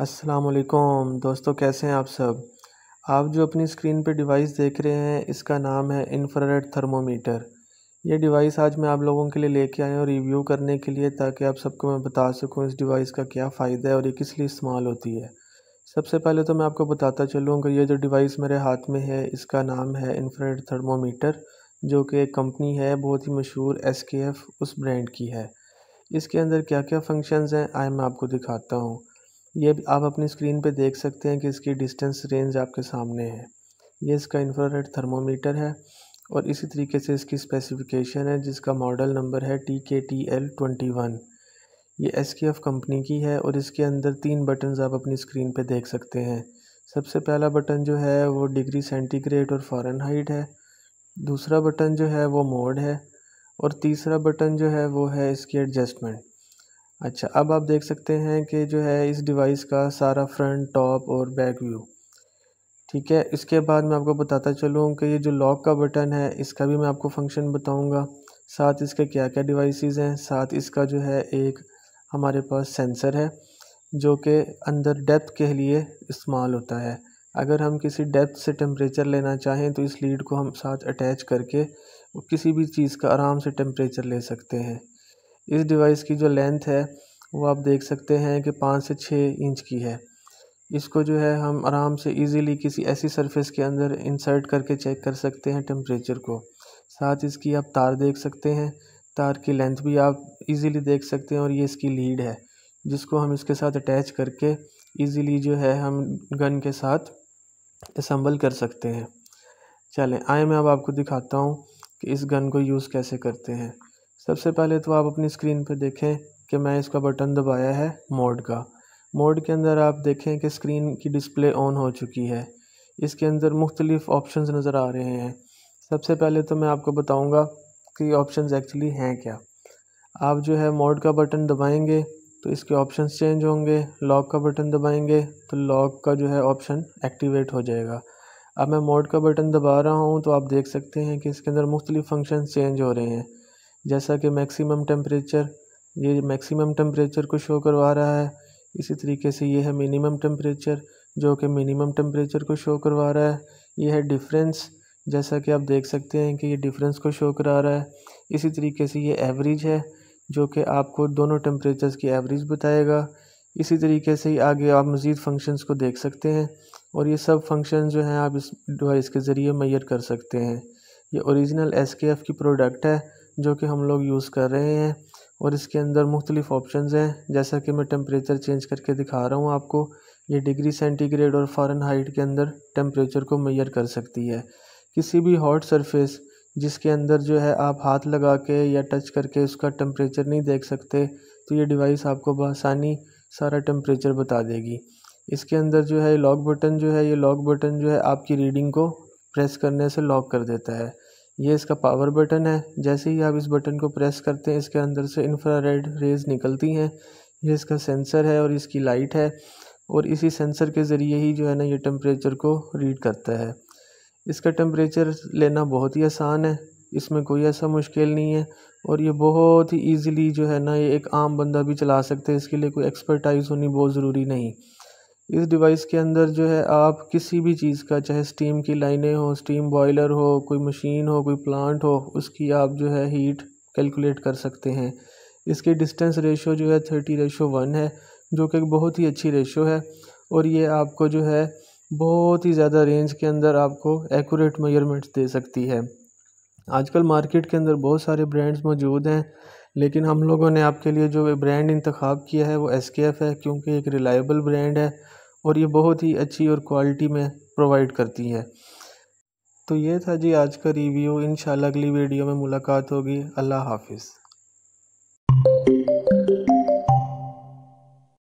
असलकुम दोस्तों कैसे हैं आप सब आप जो अपनी स्क्रीन पे डिवाइस देख रहे हैं इसका नाम है इन्फ्रारेड थर्मोमीटर ये डिवाइस आज मैं आप लोगों के लिए लेके आया हूँ रिव्यू करने के लिए ताकि आप सबको मैं बता सकूँ इस डिवाइस का क्या फ़ायदा है और ये किस लिए इस्तेमाल होती है सबसे पहले तो मैं आपको बताता चलूँगा ये जो डिवाइस मेरे हाथ में है इसका नाम है इन्फ्रारेड थर्मोमीटर जो कि एक कंपनी है बहुत ही मशहूर एस उस ब्रांड की है इसके अंदर क्या क्या फंक्शंस हैं आए मैं आपको दिखाता हूँ ये आप अपनी स्क्रीन पे देख सकते हैं कि इसकी डिस्टेंस रेंज आपके सामने है ये इसका इंफ्रारेड थर्मोमीटर है और इसी तरीके से इसकी स्पेसिफिकेशन है जिसका मॉडल नंबर है T K T L twenty one ये एस के एफ कंपनी की है और इसके अंदर तीन बटन आप अपनी स्क्रीन पे देख सकते हैं सबसे पहला बटन जो है वो डिग्री सेंटीग्रेड और फॉरन हाइट है दूसरा बटन जो है वो मोड है और तीसरा बटन जो है वो है इसकी एडजस्टमेंट अच्छा अब आप देख सकते हैं कि जो है इस डिवाइस का सारा फ्रंट टॉप और बैक व्यू ठीक है इसके बाद मैं आपको बताता चलूँ कि ये जो लॉक का बटन है इसका भी मैं आपको फंक्शन बताऊँगा साथ इसके क्या क्या डिवाइसेस हैं साथ इसका जो है एक हमारे पास सेंसर है जो कि अंदर डेप्थ के लिए इस्तेमाल होता है अगर हम किसी डेप्थ से टेम्परेचर लेना चाहें तो इस लीड को हम साथ अटैच करके किसी भी चीज़ का आराम से टेम्परेचर ले सकते हैं इस डिवाइस की जो लेंथ है वो आप देख सकते हैं कि पाँच से छः इंच की है इसको जो है हम आराम से इजीली किसी ऐसी सरफेस के अंदर इंसर्ट करके चेक कर सकते हैं टेम्परेचर को साथ इसकी आप तार देख सकते हैं तार की लेंथ भी आप इजीली देख सकते हैं और ये इसकी लीड है जिसको हम इसके साथ अटैच करके इजीली जो है हम गन के साथ असम्बल कर सकते हैं चलें आए मैं अब आपको दिखाता हूँ कि इस गन को यूज़ कैसे करते हैं सबसे पहले तो आप अपनी स्क्रीन पर देखें कि मैं इसका बटन दबाया है मोड का मोड के अंदर आप देखें कि स्क्रीन की डिस्प्ले ऑन हो चुकी है इसके अंदर मुख्तलिफ़ ऑप्शंस नज़र आ रहे हैं सबसे पहले तो मैं आपको बताऊंगा कि ऑप्शंस एक्चुअली हैं क्या आप जो है मोड का बटन दबाएंगे तो इसके ऑप्शंस चेंज होंगे लॉक का बटन दबाएंगे तो लॉक का जो है ऑप्शन एक्टिवेट हो जाएगा अब मैं मोड का बटन दबा रहा हूँ तो आप देख सकते हैं कि इसके अंदर मुख्तलिफ़ फंक्शन चेंज हो रहे हैं जैसा कि मैक्सिमम टेम्परेचर ये मैक्सिमम टेम्परेचर को शो करवा रहा है इसी तरीके से ये है मिनिमम टेम्परेचर जो कि मिनिमम टेम्परेचर को शो करवा रहा है ये है डिफरेंस जैसा कि आप देख सकते हैं कि ये डिफरेंस को शो करा रहा है इसी तरीके से ये एवरेज है जो कि आपको दोनों टेम्परेचर्स की एवरेज बताएगा इसी तरीके से ही आगे आप मज़ीद फंक्शंस को देख सकते हैं और ये सब फंक्शन जो हैं आप इस डिवाइस के ज़रिए मैयर कर सकते हैं ये ओरिजिनल एस के एफ़ की प्रोडक्ट है जो कि हम लोग यूज़ कर रहे हैं और इसके अंदर मुख्तलिफ़ ऑप्शन हैं जैसा कि मैं टेम्परेचर चेंज करके दिखा रहा हूँ आपको ये डिग्री सेंटीग्रेड और हाइट के अंदर टेम्परेचर को मैयर कर सकती है किसी भी हॉट सरफेस जिसके अंदर जो है आप हाथ लगा के या टच करके उसका टेम्परेचर नहीं देख सकते तो ये डिवाइस आपको बसानी सारा टेम्परेचर बता देगी इसके अंदर जो है लॉक बटन जो है ये लॉक बटन जो है आपकी रीडिंग को प्रेस करने से लॉक कर देता है ये इसका पावर बटन है जैसे ही आप इस बटन को प्रेस करते हैं इसके अंदर से इंफ्रारेड रेज़ निकलती हैं ये इसका सेंसर है और इसकी लाइट है और इसी सेंसर के ज़रिए ही जो है ना ये टेम्परेचर को रीड करता है इसका टेम्परेचर लेना बहुत ही आसान है इसमें कोई ऐसा मुश्किल नहीं है और ये बहुत ही ईज़िली जो है ना ये एक आम बंदा भी चला सकते हैं इसके लिए कोई एक्सपर्टाइज होनी बहुत ज़रूरी नहीं इस डिवाइस के अंदर जो है आप किसी भी चीज़ का चाहे स्टीम की लाइनें हो स्टीम बॉयलर हो कोई मशीन हो कोई प्लांट हो उसकी आप जो है हीट कैलकुलेट कर सकते हैं इसकी डिस्टेंस रेशो जो है थर्टी रेशो वन है जो कि एक बहुत ही अच्छी रेशो है और ये आपको जो है बहुत ही ज़्यादा रेंज के अंदर आपको एक्यूरेट मेजरमेंट्स दे सकती है आजकल मार्केट के अंदर बहुत सारे ब्रांड्स मौजूद हैं लेकिन हम लोगों ने आपके लिए जो ब्रांड इंतखब किया है वो एस है क्योंकि एक रिलायबल ब्रांड है और ये बहुत ही अच्छी और क्वालिटी में प्रोवाइड करती है तो ये था जी आज का रिव्यू इन अगली वीडियो में मुलाकात होगी अल्लाह हाफिज़